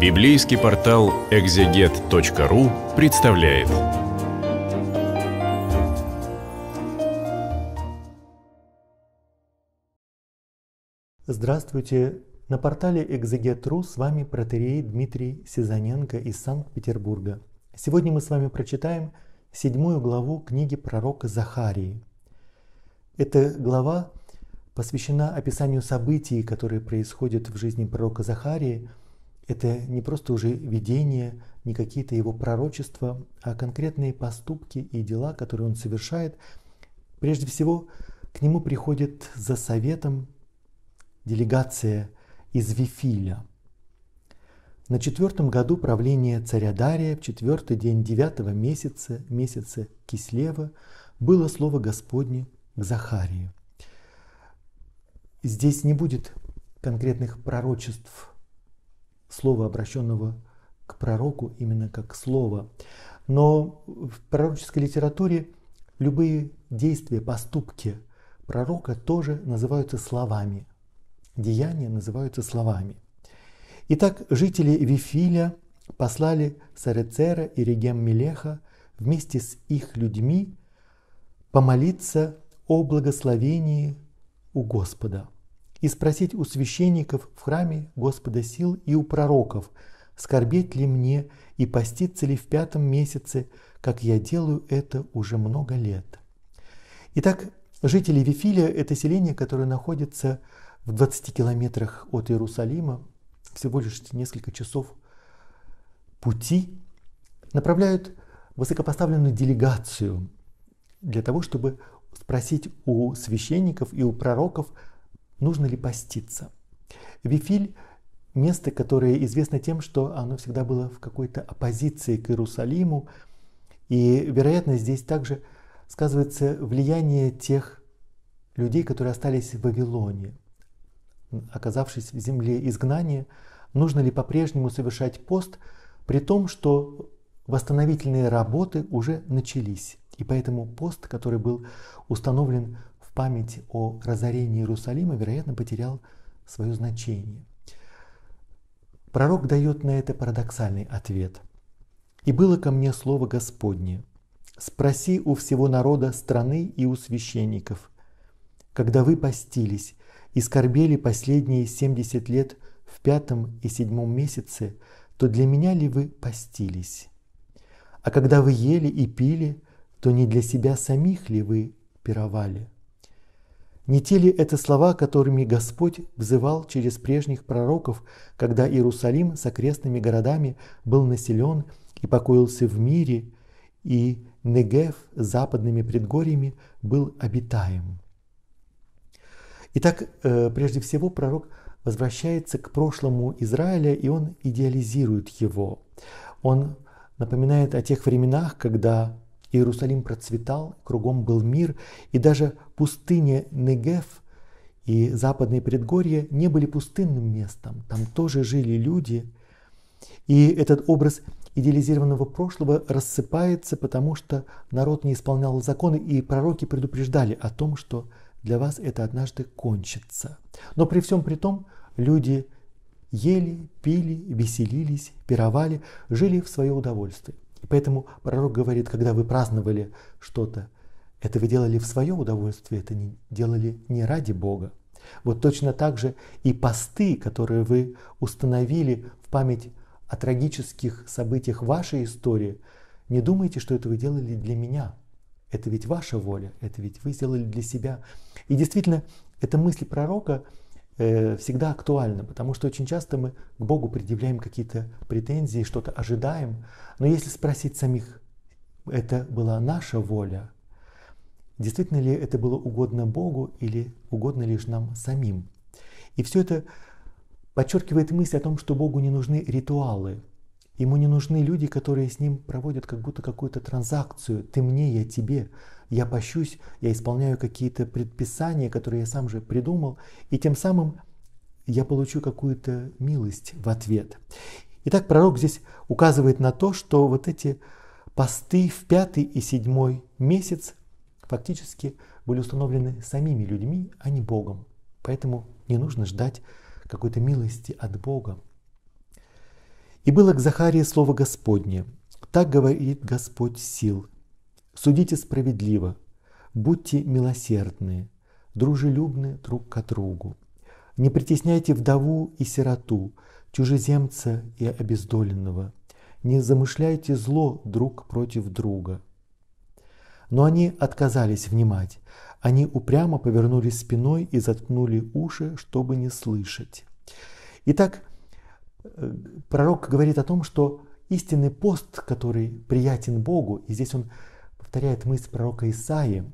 Библейский портал экзегет.ру представляет. Здравствуйте! На портале экзегет.ру с вами протерей Дмитрий Сизаненко из Санкт-Петербурга. Сегодня мы с вами прочитаем седьмую главу книги пророка Захарии. Эта глава посвящена описанию событий, которые происходят в жизни пророка Захарии – это не просто уже видение, не какие-то его пророчества, а конкретные поступки и дела, которые он совершает. Прежде всего, к нему приходит за советом делегация из Вифиля. На четвертом году правления царя Дария, в четвертый день девятого месяца, месяца Кислева, было слово Господне к Захарию. Здесь не будет конкретных пророчеств слова, обращенного к пророку, именно как слово. Но в пророческой литературе любые действия, поступки пророка тоже называются словами. Деяния называются словами. Итак, жители Вифиля послали Сарецера и Регем Милеха вместе с их людьми помолиться о благословении у Господа – и спросить у священников в храме Господа сил и у пророков, скорбеть ли мне и поститься ли в пятом месяце, как я делаю это уже много лет. Итак, жители Вифилия – это селение, которое находится в 20 километрах от Иерусалима, всего лишь несколько часов пути, направляют высокопоставленную делегацию для того, чтобы спросить у священников и у пророков, Нужно ли поститься? Вифиль – место, которое известно тем, что оно всегда было в какой-то оппозиции к Иерусалиму, и, вероятно, здесь также сказывается влияние тех людей, которые остались в Вавилоне, оказавшись в земле изгнания, нужно ли по-прежнему совершать пост, при том, что восстановительные работы уже начались. И поэтому пост, который был установлен память о разорении Иерусалима, вероятно, потерял свое значение. Пророк дает на это парадоксальный ответ. «И было ко мне слово Господне, спроси у всего народа страны и у священников, когда вы постились и скорбели последние 70 лет в пятом и седьмом месяце, то для меня ли вы постились? А когда вы ели и пили, то не для себя самих ли вы пировали?» Не те ли это слова, которыми Господь взывал через прежних пророков, когда Иерусалим с окрестными городами был населен и покоился в мире, и Негев с западными предгорьями был обитаем? Итак, э, прежде всего пророк возвращается к прошлому Израиля, и он идеализирует его. Он напоминает о тех временах, когда Иерусалим процветал, кругом был мир, и даже пустыня Негев и западные предгорья не были пустынным местом. Там тоже жили люди. И этот образ идеализированного прошлого рассыпается, потому что народ не исполнял законы, и пророки предупреждали о том, что для вас это однажды кончится. Но при всем при том люди ели, пили, веселились, пировали, жили в свое удовольствие. И поэтому пророк говорит, когда вы праздновали что-то, это вы делали в свое удовольствие, это не, делали не ради Бога. Вот точно так же и посты, которые вы установили в память о трагических событиях вашей истории, не думайте, что это вы делали для меня. Это ведь ваша воля, это ведь вы сделали для себя. И действительно, эта мысль пророка – Э, всегда актуально, потому что очень часто мы к Богу предъявляем какие-то претензии, что-то ожидаем. Но если спросить самих, это была наша воля, действительно ли это было угодно Богу или угодно лишь нам самим. И все это подчеркивает мысль о том, что Богу не нужны ритуалы, Ему не нужны люди, которые с ним проводят как будто какую-то транзакцию. Ты мне, я тебе. Я пощусь, я исполняю какие-то предписания, которые я сам же придумал. И тем самым я получу какую-то милость в ответ. Итак, пророк здесь указывает на то, что вот эти посты в пятый и седьмой месяц фактически были установлены самими людьми, а не Богом. Поэтому не нужно ждать какой-то милости от Бога. И было к Захарии слово Господне. Так говорит Господь сил. Судите справедливо, будьте милосердны, дружелюбны друг к другу. Не притесняйте вдову и сироту, чужеземца и обездоленного. Не замышляйте зло друг против друга. Но они отказались внимать. Они упрямо повернулись спиной и заткнули уши, чтобы не слышать. Итак, Э, пророк говорит о том, что истинный пост, который приятен Богу, и здесь он повторяет мысль пророка Исаи,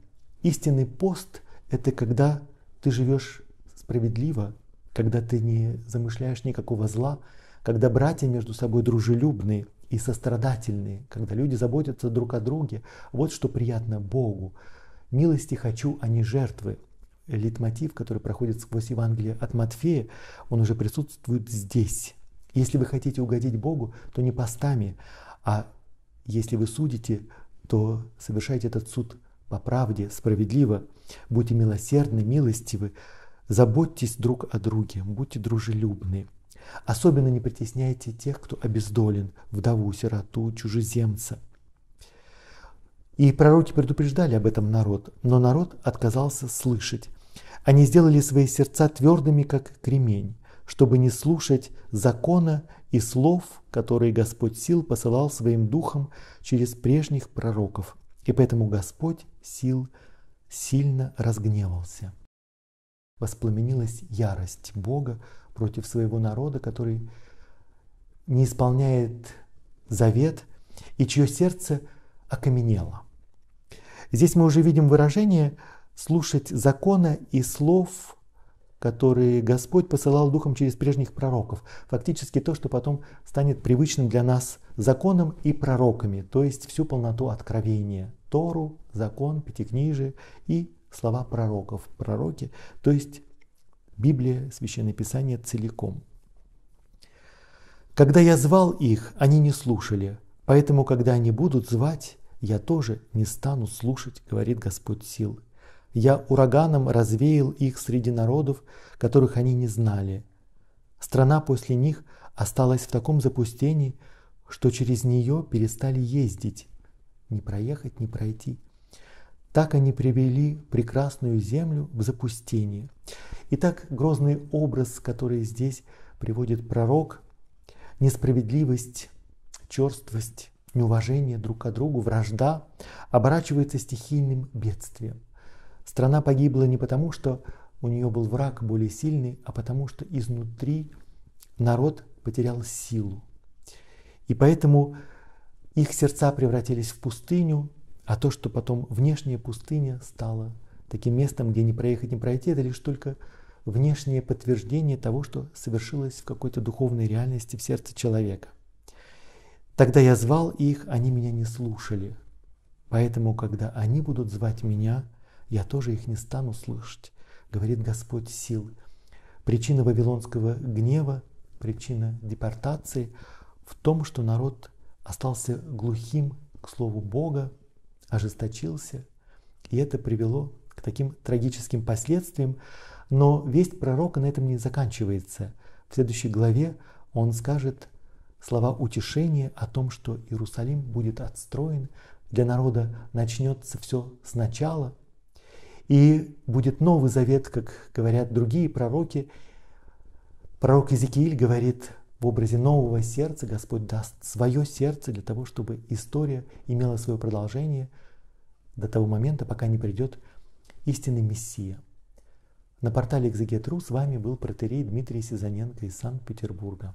истинный пост – это когда ты живешь справедливо, когда ты не замышляешь никакого зла, когда братья между собой дружелюбны и сострадательные, когда люди заботятся друг о друге. Вот что приятно Богу. Милости хочу, а не жертвы. Литмотив, который проходит сквозь Евангелие от Матфея, он уже присутствует здесь. Если вы хотите угодить Богу, то не постами, а если вы судите, то совершайте этот суд по правде, справедливо. Будьте милосердны, милостивы, заботьтесь друг о друге, будьте дружелюбны. Особенно не притесняйте тех, кто обездолен, вдову, сироту, чужеземца. И пророки предупреждали об этом народ, но народ отказался слышать. Они сделали свои сердца твердыми, как кремень чтобы не слушать закона и слов, которые Господь сил посылал своим духом через прежних пророков. И поэтому Господь сил сильно разгневался. Воспламенилась ярость Бога против своего народа, который не исполняет завет и чье сердце окаменело. Здесь мы уже видим выражение «слушать закона и слов, которые Господь посылал духом через прежних пророков. Фактически то, что потом станет привычным для нас законом и пророками, то есть всю полноту откровения. Тору, закон, пятикнижие и слова пророков, пророки, то есть Библия, Священное Писание целиком. Когда я звал их, они не слушали, поэтому, когда они будут звать, я тоже не стану слушать, говорит Господь сил. Я ураганом развеял их среди народов, которых они не знали. Страна после них осталась в таком запустении, что через нее перестали ездить. Не проехать, не пройти. Так они привели прекрасную землю в запустение. Итак, грозный образ, который здесь приводит пророк, несправедливость, черствость, неуважение друг к другу, вражда, оборачивается стихийным бедствием. Страна погибла не потому, что у нее был враг более сильный, а потому что изнутри народ потерял силу. И поэтому их сердца превратились в пустыню, а то, что потом внешняя пустыня стала таким местом, где не проехать, не пройти, это лишь только внешнее подтверждение того, что совершилось в какой-то духовной реальности в сердце человека. Тогда я звал их, они меня не слушали. Поэтому, когда они будут звать меня, я тоже их не стану слышать, говорит Господь сил. Причина вавилонского гнева, причина депортации в том, что народ остался глухим к слову Бога, ожесточился, и это привело к таким трагическим последствиям. Но весть пророка на этом не заканчивается. В следующей главе он скажет слова утешения о том, что Иерусалим будет отстроен, для народа начнется все сначала – и будет Новый Завет, как говорят другие пророки. Пророк Иезекииль говорит, в образе нового сердца Господь даст свое сердце для того, чтобы история имела свое продолжение до того момента, пока не придет истинный Мессия. На портале Экзегетру с вами был протерей Дмитрий Сизаненко из Санкт-Петербурга.